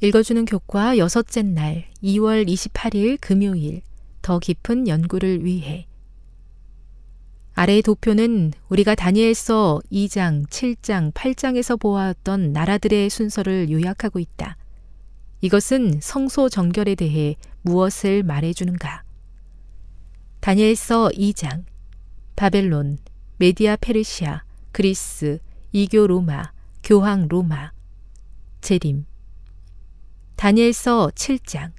읽어주는 교과 여섯째 날 2월 28일 금요일 더 깊은 연구를 위해 아래의 도표는 우리가 다니엘서 2장, 7장, 8장에서 보아왔던 나라들의 순서를 요약하고 있다. 이것은 성소 정결에 대해 무엇을 말해주는가? 다니엘서 2장 바벨론, 메디아 페르시아, 그리스, 이교 로마, 교황 로마, 제림 다니엘서 7장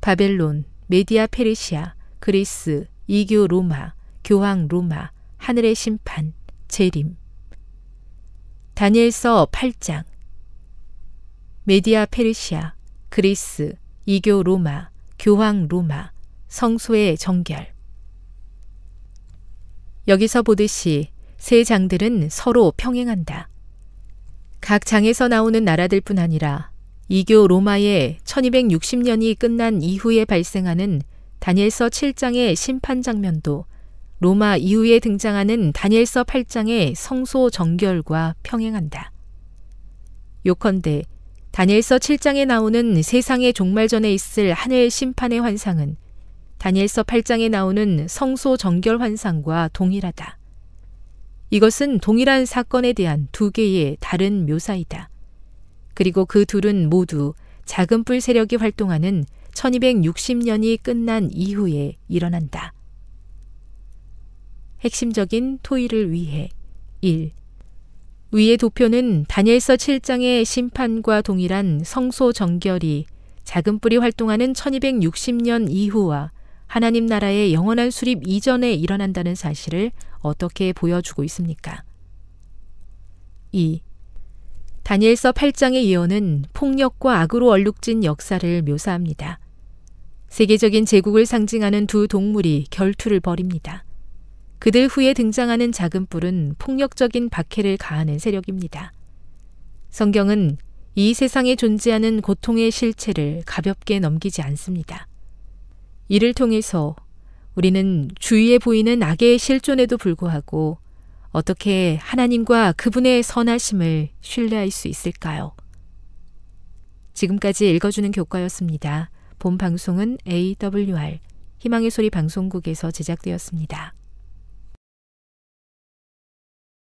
바벨론, 메디아 페르시아, 그리스, 이교 로마, 교황 로마, 하늘의 심판, 재림 다니엘서 8장 메디아 페르시아, 그리스, 이교 로마, 교황 로마, 성소의 정결 여기서 보듯이 세 장들은 서로 평행한다. 각 장에서 나오는 나라들 뿐 아니라 이교 로마의 1260년이 끝난 이후에 발생하는 다니엘서 7장의 심판 장면도 로마 이후에 등장하는 다니엘서 8장의 성소 정결과 평행한다. 요컨대 다니엘서 7장에 나오는 세상의 종말전에 있을 하늘 심판의 환상은 다니엘서 8장에 나오는 성소 정결 환상과 동일하다. 이것은 동일한 사건에 대한 두 개의 다른 묘사이다. 그리고 그 둘은 모두 작은 뿔 세력이 활동하는 1260년이 끝난 이후에 일어난다. 핵심적인 토의를 위해 1. 위의 도표는 다니엘서 7장의 심판과 동일한 성소 정결이 작은 뿔이 활동하는 1260년 이후와 하나님 나라의 영원한 수립 이전에 일어난다는 사실을 어떻게 보여주고 있습니까? 2. 다니엘서 8장의 예언은 폭력과 악으로 얼룩진 역사를 묘사합니다. 세계적인 제국을 상징하는 두 동물이 결투를 벌입니다. 그들 후에 등장하는 작은 뿔은 폭력적인 박해를 가하는 세력입니다. 성경은 이 세상에 존재하는 고통의 실체를 가볍게 넘기지 않습니다. 이를 통해서 우리는 주위에 보이는 악의 실존에도 불구하고 어떻게 하나님과 그분의 선하심을 신뢰할 수 있을까요? 지금까지 읽어주는 교과였습니다. 본 방송은 AWR 희망의 소리 방송국에서 제작되었습니다.